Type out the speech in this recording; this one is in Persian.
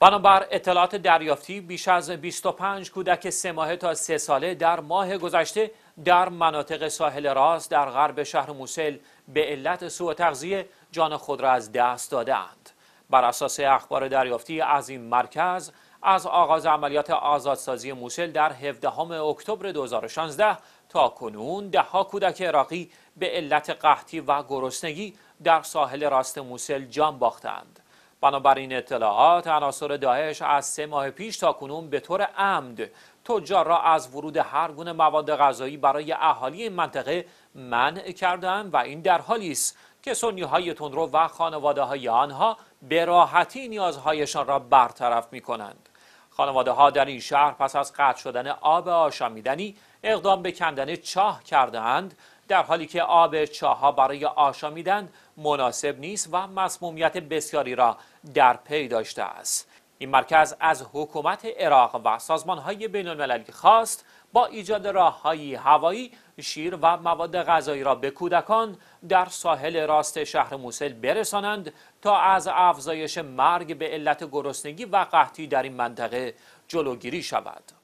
بنابر اطلاعات دریافتی بیش از 25 کودک سه ماه تا سه ساله در ماه گذشته در مناطق ساحل راست در غرب شهر موسل به علت سوء تغذیه جان خود را از دست دادند. بر اساس اخبار دریافتی از این مرکز از آغاز عملیات آزادسازی موسل در 17 اکتبر 2016 تا کنون دهها کودک عراقی به علت قحطی و گرسنگی در ساحل راست موسل جان باختند. بنابراین اطلاعات عناصر داعش از سه ماه پیش تا کنون به طور عمد تجار را از ورود هر گونه مواد غذایی برای اهالی منطقه منع کردند و این در حالی است که سنی های تندرو و خانواده های آنها به راحتی نیازهایشان را برطرف می کنند. خانواده ها در این شهر پس از قطع شدن آب آشامیدنی اقدام به کندن چاه کردهاند در حالی که آب چاه ها برای آشامیدن مناسب نیست و مسمومیت بسیاری را در پی داشته است این مرکز از حکومت عراق و سازمان های بین المللی خواست با ایجاد راههایی هوایی شیر و مواد غذایی را به کودکان در ساحل راست شهر موسل برسانند تا از افزایش مرگ به علت گرسنگی و قحطی در این منطقه جلوگیری شود.